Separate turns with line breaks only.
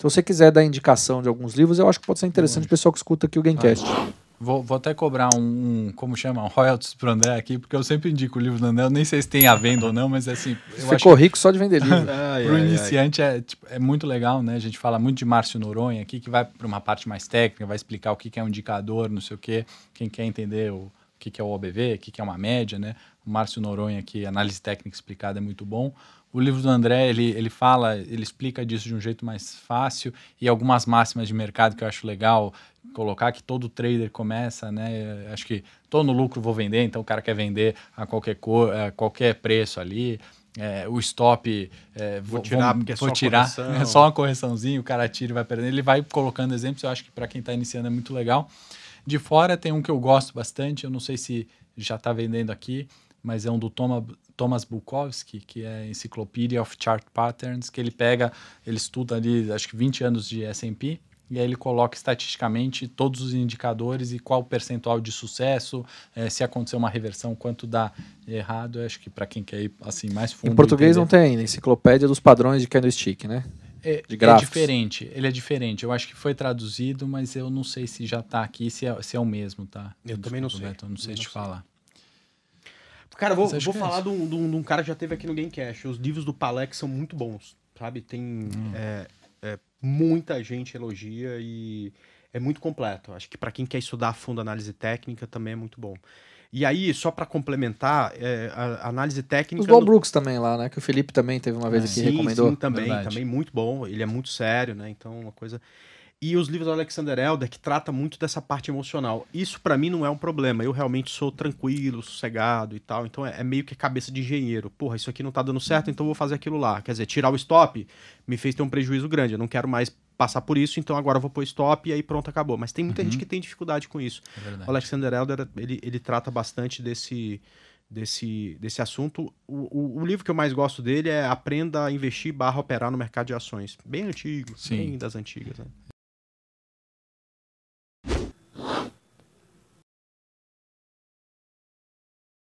se você quiser dar indicação de alguns livros, eu acho que pode ser interessante o pessoal que escuta aqui o Gamecast. Ah, vou, vou, até cobrar um, um, como chama, um royalties pro André aqui, porque eu sempre indico o livro do André, eu nem sei se tem a venda ou não, mas é assim... Ficou rico só de vender livro. para pro ai, iniciante ai. É, tipo, é muito legal, né? A gente fala muito de Márcio Noronha aqui, que vai para uma parte mais técnica, vai explicar o que, que é um indicador, não sei o quê, quem quer entender o o que, que é o OBV, o que, que é uma média, né? O Márcio Noronha aqui, Análise Técnica Explicada, é muito bom. O livro do André, ele, ele fala, ele explica disso de um jeito mais fácil e algumas máximas de mercado que eu acho legal colocar, que todo trader começa, né? Acho que estou no lucro, vou vender, então o cara quer vender a qualquer, cor, a qualquer preço ali. É, o stop é, vou tirar vou, porque é vou só tirar correção. é só uma correçãozinha o cara tira e vai perdendo ele vai colocando exemplos eu acho que para quem está iniciando é muito legal de fora tem um que eu gosto bastante, eu não sei se já está vendendo aqui, mas é um do Toma, Thomas Bukowski, que é Encyclopedia of Chart Patterns, que ele pega, ele estuda ali, acho que 20 anos de S&P, e aí ele coloca estatisticamente todos os indicadores e qual o percentual de sucesso, é, se acontecer uma reversão, quanto dá errado. Eu acho que para quem quer ir assim mais fundo. Em português entender. não tem ainda, né? enciclopédia dos padrões de candlestick, né? é, de é gráficos. É diferente, ele é diferente. Eu acho que foi traduzido, mas eu não sei se já está aqui, se é, se é o mesmo, tá? Eu, também não sei. Beto, eu não sei eu te não falar. Sei.
Cara, vou, vou é falar é de, um, de, um, de um, cara que já teve aqui no Gamecast. Os livros do Palex são muito bons, sabe? Tem hum. é, é muita gente elogia e é muito completo. Acho que para quem quer estudar a fundo análise técnica também é muito bom. E aí, só para complementar, é, a análise técnica. Os Bob no... Brooks também lá, né? Que o Felipe também teve uma vez é. aqui sim, recomendou. Sim, também, Verdade. também muito bom. Ele é muito sério, né? Então, uma coisa. E os livros do Alexander Elder, que trata muito dessa parte emocional. Isso para mim não é um problema. Eu realmente sou tranquilo, sossegado e tal. Então é, é meio que cabeça de engenheiro. Porra, isso aqui não tá dando certo, então vou fazer aquilo lá. Quer dizer, tirar o stop me fez ter um prejuízo grande. Eu não quero mais passar por isso, então agora eu vou pôr stop e aí pronto, acabou. Mas tem muita uhum. gente que tem dificuldade com isso. É o Alexander Elder, ele, ele trata bastante desse, desse, desse assunto. O, o, o, livro que eu mais gosto dele é Aprenda a Investir barra Operar no Mercado de Ações. Bem antigo, Sim. bem das antigas. Né?